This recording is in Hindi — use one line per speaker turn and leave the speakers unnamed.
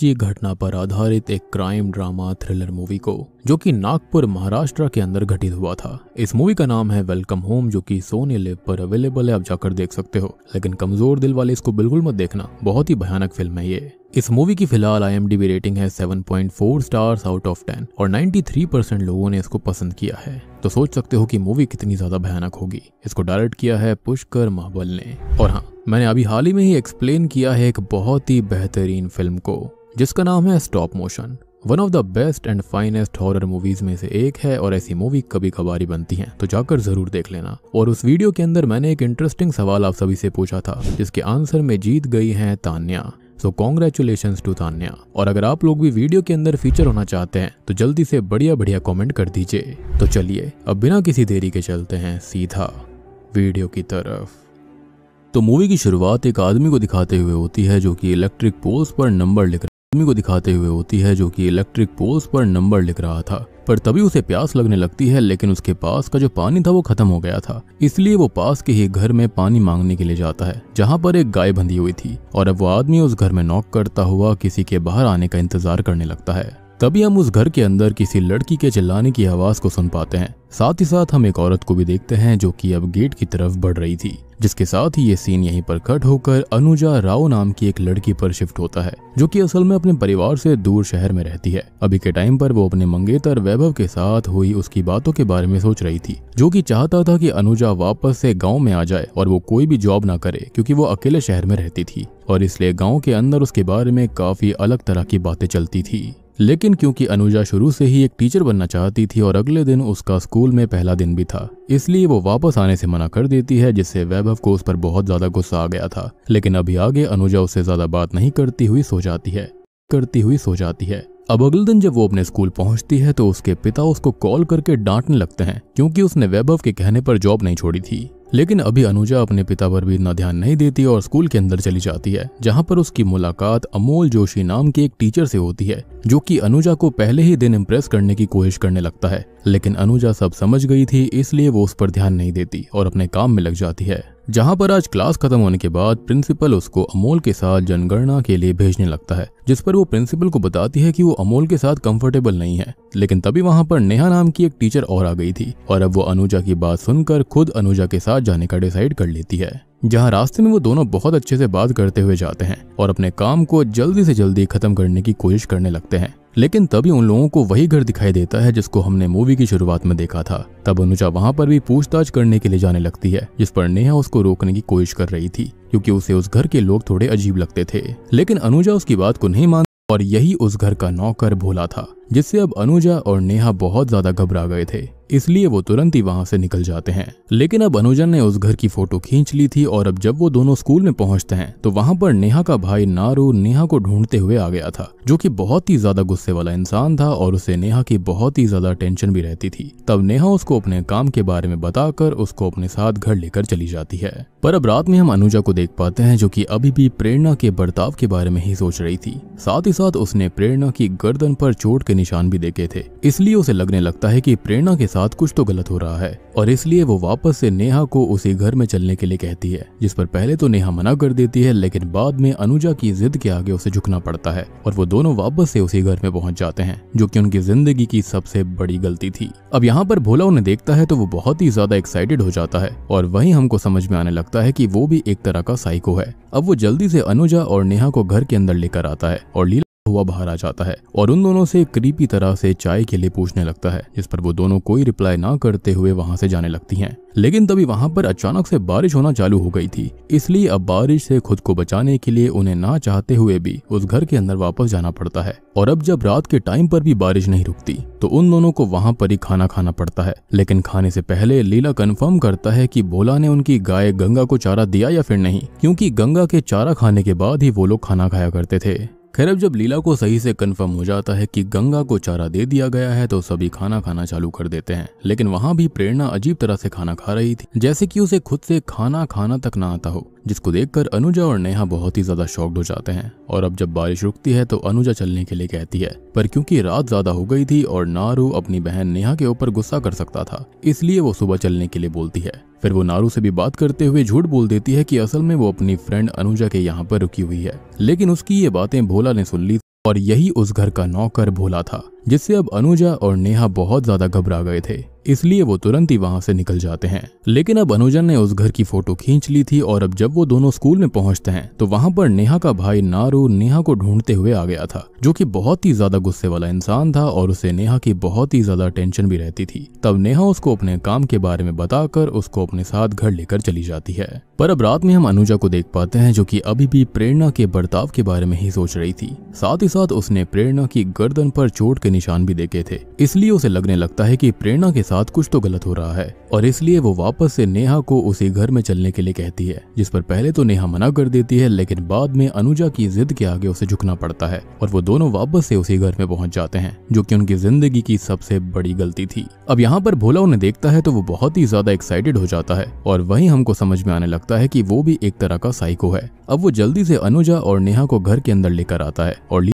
सच्ची घटना पर आधारित एक क्राइम ड्रामा थ्रिलर मूवी को जो कि नागपुर महाराष्ट्र के अंदर घटित हुआ था इस मूवी का नाम है वेलकम होम जो कि सोनी लिव पर अवेलेबल है आप जाकर देख सकते हो लेकिन कमजोर दिल वाले इसको बिल्कुल मत देखना बहुत ही भयानक फिल्म है ये इस मूवी की फिलहाल आई रेटिंग है 7.4 स्टार्स आउट ऑफ 10 और 93% लोगों ने इसको पसंद किया है तो सोच सकते हो कि मूवी कितनी ज्यादा भयानक होगी इसको डायरेक्ट किया है पुष्कर महबल ने और हाँ मैंने अभी हाल ही में ही एक्सप्लेन किया है एक बहुत ही बेहतरीन फिल्म को जिसका नाम है stop motion one of the best and finest horror movies में से एक है और ऐसी मूवी कभी कभारी बनती हैं तो जाकर जरूर देख लेना और उस वीडियो के अंदर मैंने एक इंटरेस्टिंग सवाल आप सभी से पूछा था जिसके आंसर में जीत गई हैं Tanya so congratulation to Tanya और अगर आप लोग भी वीडियो के अंदर फीचर होना चाहते हैं तो जल्दी से बढ़िया बढ़िया कॉमेंट कर दीजिए तो चलिए अब बिना किसी देरी के चलते हैं सीधा वीडियो की तरफ तो मूवी की शुरुआत एक आदमी को दिखाते हुए होती है जो कि इलेक्ट्रिक पोल्स पर नंबर लिख आदमी को दिखाते हुए होती है जो कि इलेक्ट्रिक पोल्स पर नंबर लिख रहा था पर तभी उसे प्यास लगने लगती है लेकिन उसके पास का जो पानी था वो खत्म हो गया था इसलिए वो पास के ही घर में पानी मांगने के लिए जाता है जहाँ पर एक गाय बंधी हुई थी और अब वो आदमी उस घर में नॉक करता हुआ किसी के बाहर आने का इंतजार करने लगता है तभी हम उस घर के अंदर किसी लड़की के चिल्लाने की आवाज को सुन पाते हैं साथ ही साथ हम एक औरत को भी देखते हैं जो कि अब गेट की तरफ बढ़ रही थी जिसके साथ ही ये सीन यहीं पर कट होकर अनुजा राव नाम की एक लड़की पर शिफ्ट होता है जो कि असल में अपने परिवार से दूर शहर में रहती है अभी के टाइम पर वो अपने मंगेतर वैभव के साथ हुई उसकी बातों के बारे में सोच रही थी जो कि चाहता था कि अनुजा वापस से गांव में आ जाए और वो कोई भी जॉब ना करे क्योंकि वो अकेले शहर में रहती थी और इसलिए गाँव के अंदर उसके बारे में काफी अलग तरह की बातें चलती थी लेकिन क्योंकि अनुजा शुरू से ही एक टीचर बनना चाहती थी और अगले दिन उसका स्कूल में पहला दिन भी था इसलिए वो वापस आने से मना कर देती है जिससे वैभव को उस पर बहुत ज्यादा गुस्सा आ गया था लेकिन अभी आगे अनुजा उससे ज्यादा बात नहीं करती हुई सो जाती है करती हुई सो जाती है अब अगले दिन जब वो अपने स्कूल पहुंचती है तो उसके पिता उसको कॉल करके डांटने लगते हैं क्योंकि उसने वैभव के कहने पर जॉब नहीं छोड़ी थी लेकिन अभी अनुजा अपने पिता पर भी इतना ध्यान नहीं देती और स्कूल के अंदर चली जाती है जहाँ पर उसकी मुलाकात अमोल जोशी नाम की एक टीचर से होती है जो कि अनुजा को पहले ही दिन इम्प्रेस करने की कोशिश करने लगता है लेकिन अनुजा सब समझ गई थी इसलिए वो उस पर ध्यान नहीं देती और अपने काम में लग जाती है जहाँ पर आज क्लास खत्म होने के बाद प्रिंसिपल उसको अमोल के साथ जनगणना के लिए भेजने लगता है जिस पर वो प्रिंसिपल को बताती है कि वो अमोल के साथ कंफर्टेबल नहीं है लेकिन तभी वहाँ पर नेहा नाम की एक टीचर और आ गई थी और अब वो अनुजा की बात सुनकर खुद अनुजा के साथ जाने का डिसाइड कर लेती है जहाँ रास्ते में वो दोनों बहुत अच्छे से बात करते हुए जाते हैं और अपने काम को जल्दी से जल्दी खत्म करने की कोशिश करने लगते हैं लेकिन तभी उन लोगों को वही घर दिखाई देता है जिसको हमने मूवी की शुरुआत में देखा था तब अनुजा वहाँ पर भी पूछताछ करने के लिए जाने लगती है जिस पर नेहा उसको रोकने की कोशिश कर रही थी क्योंकि उसे उस घर के लोग थोड़े अजीब लगते थे लेकिन अनुजा उसकी बात को नहीं मान और यही उस घर का नौकर भोला था जिससे अब अनुजा और नेहा बहुत ज्यादा घबरा गए थे इसलिए वो तुरंत ही वहां से निकल जाते हैं लेकिन अब अनुजन ने उस घर की फोटो खींच ली थी और अब जब वो दोनों स्कूल में पहुंचते हैं तो वहां पर नेहा का भाई नारू नेहा को ढूंढते हुए आ गया था जो की बहुत ही ज्यादा गुस्से वाला इंसान था और उसे नेहा की बहुत ही ज्यादा टेंशन भी रहती थी तब नेहा उसको अपने काम के बारे में बताकर उसको अपने साथ घर लेकर चली जाती है पर अब रात में हम अनुजा को देख पाते हैं जो कि अभी भी प्रेरणा के बर्ताव के बारे में ही सोच रही थी साथ ही साथ उसने प्रेरणा की गर्दन पर चोट के निशान भी देखे थे इसलिए उसे लगने लगता है कि प्रेरणा के साथ साथ कुछ तो गलत हो रहा है और इसलिए वो वापस से नेहा को उसी घर में चलने के लिए कहती है जिस पर पहले तो नेहा मना कर देती है लेकिन बाद में अनुजा की जिद के आगे उसे झुकना पड़ता है और वो दोनों वापस से उसी घर में पहुंच जाते हैं जो की उनकी जिंदगी की सबसे बड़ी गलती थी अब यहाँ पर भोला उन्हें देखता है तो वो बहुत ही ज्यादा एक्साइटेड हो जाता है और वही हमको समझ में आने लगता है की वो भी एक तरह का साइको है अब वो जल्दी से अनुजा और नेहा को घर के अंदर लेकर आता है और लीला हुआ बाहर आ जाता है और उन दोनों से करीबी तरह से चाय के लिए पूछने लगता है जिस पर वो दोनों कोई रिप्लाई ना करते हुए वहाँ से जाने लगती है लेकिन तभी वहाँ पर अचानक से बारिश होना चालू हो गई थी इसलिए अब बारिश से खुद को बचाने के लिए उन्हें ना चाहते हुए भी उस घर के अंदर वापस जाना पड़ता है और अब जब रात के टाइम पर भी बारिश नहीं रुकती तो उन दोनों को वहाँ पर ही खाना खाना पड़ता है लेकिन खाने से पहले लीला कंफर्म करता है कि भोला ने उनकी गाय गंगा को चारा दिया या फिर नहीं क्योंकि गंगा के चारा खाने के बाद ही वो लोग खाना खाया करते थे खैर अब जब लीला को सही से कंफर्म हो जाता है कि गंगा को चारा दे दिया गया है तो सभी खाना खाना चालू कर देते हैं लेकिन वहाँ भी प्रेरणा अजीब तरह से खाना खा रही थी जैसे कि उसे खुद से खाना खाना तक ना आता हो जिसको देखकर अनुजा और नेहा बहुत ही ज्यादा शॉक्ड हो जाते हैं और अब जब बारिश रुकती है तो अनुजा चलने के लिए कहती है पर क्योंकि रात ज्यादा हो गई थी और नारू अपनी बहन नेहा के ऊपर गुस्सा कर सकता था इसलिए वो सुबह चलने के लिए बोलती है फिर वो नारू से भी बात करते हुए झूठ बोल देती है की असल में वो अपनी फ्रेंड अनुजा के यहाँ पर रुकी हुई है लेकिन उसकी ये बातें भोला ने सुन ली और यही उस घर का नौकर भोला था जिससे अब अनुजा और नेहा बहुत ज्यादा घबरा गए थे इसलिए वो तुरंत ही वहां से निकल जाते हैं लेकिन अब अनुजन ने उस घर की फोटो खींच ली थी और अब जब वो दोनों स्कूल में पहुंचते हैं तो वहां पर नेहा का भाई नारू नेहा को ढूंढते हुए आ गया था जो कि बहुत ही ज्यादा गुस्से वाला इंसान था और उसे नेहा की बहुत ही ज्यादा टेंशन भी रहती थी तब नेहा उसको अपने काम के बारे में बताकर उसको अपने साथ घर लेकर चली जाती है पर अब रात में हम अनुजा को देख पाते हैं जो कि अभी भी प्रेरणा के बर्ताव के बारे में ही सोच रही थी साथ ही साथ उसने प्रेरणा की गर्दन पर चोट के निशान भी देखे थे इसलिए उसे लगने लगता है कि प्रेरणा के साथ कुछ तो गलत हो रहा है और इसलिए वो वापस से नेहा को उसी घर में चलने के लिए कहती है जिस पर पहले तो नेहा मना कर देती है लेकिन बाद में अनुजा की जिद के आगे उसे झुकना पड़ता है और वो दोनों वापस से उसी घर में पहुंच जाते हैं जो की उनकी जिंदगी की सबसे बड़ी गलती थी अब यहाँ पर भोला उन्हें देखता है तो वो बहुत ही ज्यादा एक्साइटेड हो जाता है और वही हमको समझ में आने लगता लगता है कि वो भी एक तरह का साइको है अब वो जल्दी से अनुजा और नेहा को घर के अंदर लेकर आता है और